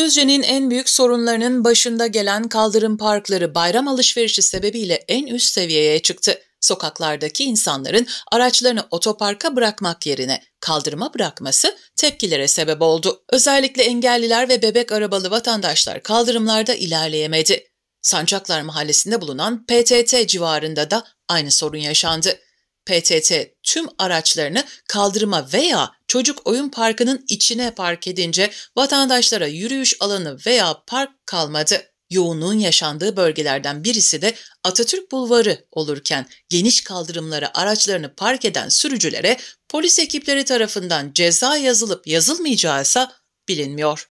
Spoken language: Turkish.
Düzce'nin en büyük sorunlarının başında gelen kaldırım parkları bayram alışverişi sebebiyle en üst seviyeye çıktı. Sokaklardaki insanların araçlarını otoparka bırakmak yerine kaldırıma bırakması tepkilere sebep oldu. Özellikle engelliler ve bebek arabalı vatandaşlar kaldırımlarda ilerleyemedi. Sancaklar Mahallesi'nde bulunan PTT civarında da aynı sorun yaşandı. PTT tüm araçlarını kaldırıma veya çocuk oyun parkının içine park edince vatandaşlara yürüyüş alanı veya park kalmadı. Yoğunluğun yaşandığı bölgelerden birisi de Atatürk Bulvarı olurken geniş kaldırımlara araçlarını park eden sürücülere polis ekipleri tarafından ceza yazılıp yazılmayacağı ise bilinmiyor.